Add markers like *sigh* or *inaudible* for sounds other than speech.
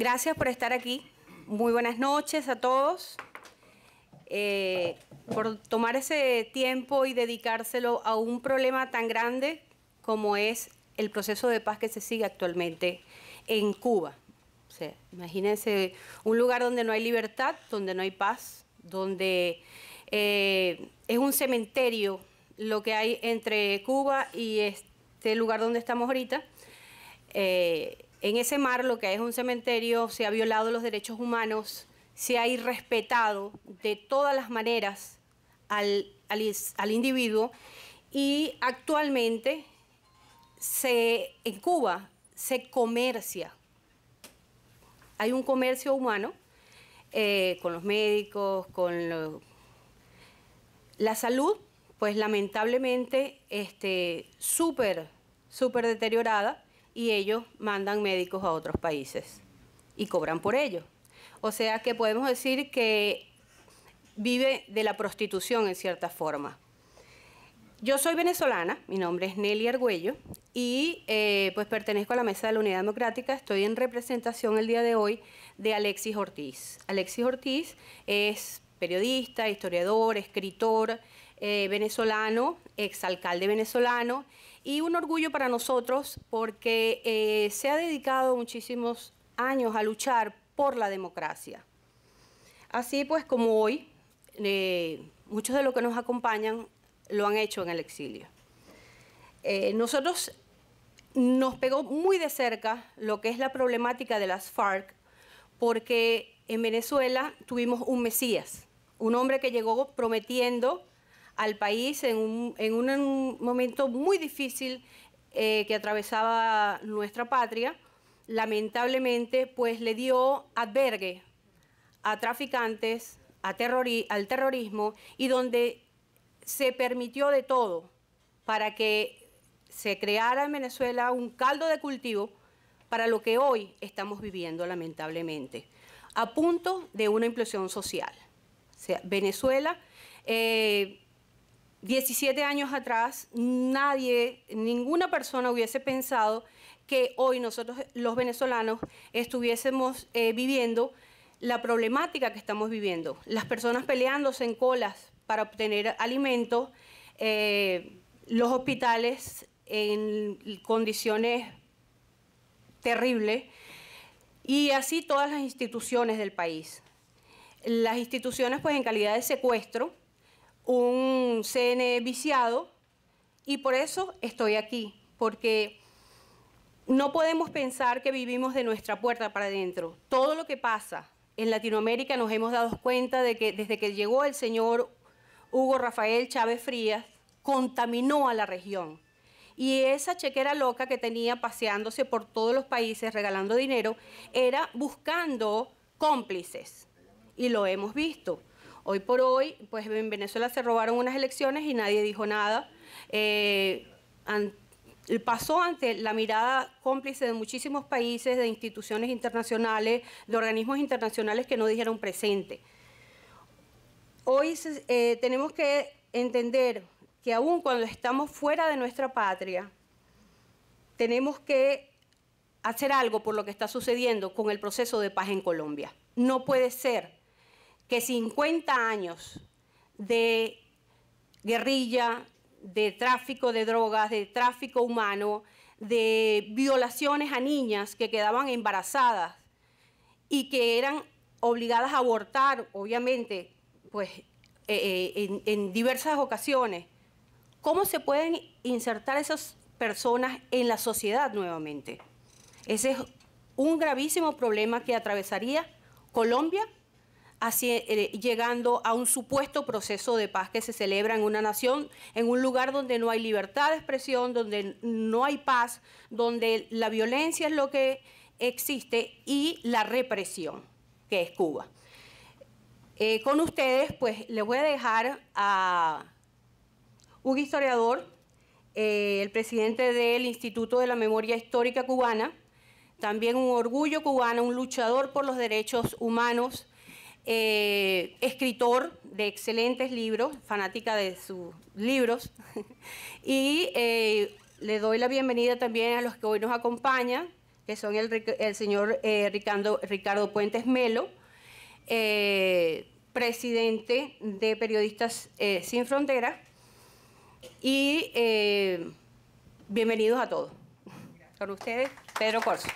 Gracias por estar aquí. Muy buenas noches a todos. Eh, por tomar ese tiempo y dedicárselo a un problema tan grande como es el proceso de paz que se sigue actualmente en Cuba. imagínense un lugar donde no hay libertad, donde no hay paz, donde eh, es un cementerio lo que hay entre Cuba y este lugar donde estamos ahorita. Eh, en ese mar lo que es un cementerio se ha violado los derechos humanos, se ha irrespetado de todas las maneras al, individuo y actualmente en Cuba se comercia. Hay un comercio humano eh, con los médicos, con la salud, pues lamentablemente este, súper, súper deteriorada y ellos mandan médicos a otros países y cobran por ello. O sea que podemos decir que vive de la prostitución en cierta forma. Yo soy venezolana, mi nombre es Nelly Argüello y eh, pues pertenezco a la Mesa de la Unidad Democrática. Estoy en representación el día de hoy de Alexis Ortiz. Alexis Ortiz es periodista, historiador, escritor, eh, venezolano, exalcalde venezolano, y un orgullo para nosotros porque eh, se ha dedicado muchísimos años a luchar por la democracia. Así pues como hoy, eh, muchos de los que nos acompañan lo han hecho en el exilio. nosotros nos pegó muy de cerca lo que es la problemática de las FARC, porque en Venezuela tuvimos un Mesías, un hombre que llegó prometiendo al país en un, momento muy difícil eh, que atravesaba nuestra patria, lamentablemente pues le dio albergue a traficantes, a al terrorismo y donde se permitió de todo para que se creara en Venezuela un caldo de cultivo para lo que hoy estamos viviendo lamentablemente, a punto de una implosión social. O sea, Venezuela eh, 17 años atrás nadie, ninguna persona hubiese pensado que hoy nosotros los venezolanos estuviésemos eh, viviendo la problemática que estamos viviendo. Las personas peleándose en colas para obtener alimentos, eh, los hospitales en condiciones terribles y así todas las instituciones del país. Las instituciones pues en calidad de secuestro, un cn viciado y por eso estoy aquí, porque no podemos pensar que vivimos de nuestra puerta para adentro. Todo lo que pasa en Latinoamérica nos hemos dado cuenta de que desde que llegó el señor Hugo Rafael Chávez Frías, contaminó a la región. Y esa chequera loca que tenía paseándose por todos los países regalando dinero era buscando cómplices. Y lo hemos visto. Hoy por hoy, pues en Venezuela se robaron unas elecciones y nadie dijo nada. Eh, pasó ante la mirada cómplice de muchísimos países, de instituciones internacionales, de organismos internacionales que no dijeron presente. Hoy eh, tenemos que entender que aun cuando estamos fuera de nuestra patria, tenemos que hacer algo por lo que está sucediendo con el proceso de paz en Colombia. No puede ser que 50 años de guerrilla, de tráfico de drogas, de tráfico humano, de violaciones a niñas que quedaban embarazadas y que eran obligadas a abortar, obviamente, pues eh, eh, en, en diversas ocasiones. ¿Cómo se pueden insertar esas personas en la sociedad nuevamente? Ese es un gravísimo problema que atravesaría Colombia eh, llegando a un supuesto proceso de paz que se celebra en una nación, en un lugar donde no hay libertad de expresión, donde no hay paz, donde la violencia es lo que existe y la represión, que es Cuba. Eh, con ustedes, pues les voy a dejar a un historiador, eh, el presidente del Instituto de la Memoria Histórica Cubana, también un orgullo cubano, un luchador por los derechos humanos, eh, escritor de excelentes libros, fanática de sus libros, *laughs* y eh, le doy la bienvenida también a los que hoy nos acompañan, que son el, señor eh, Ricardo, Ricardo, Puentes Melo, presidente de Periodistas Sin Fronteras, y bienvenidos a todos. Con ustedes, Pedro Corso.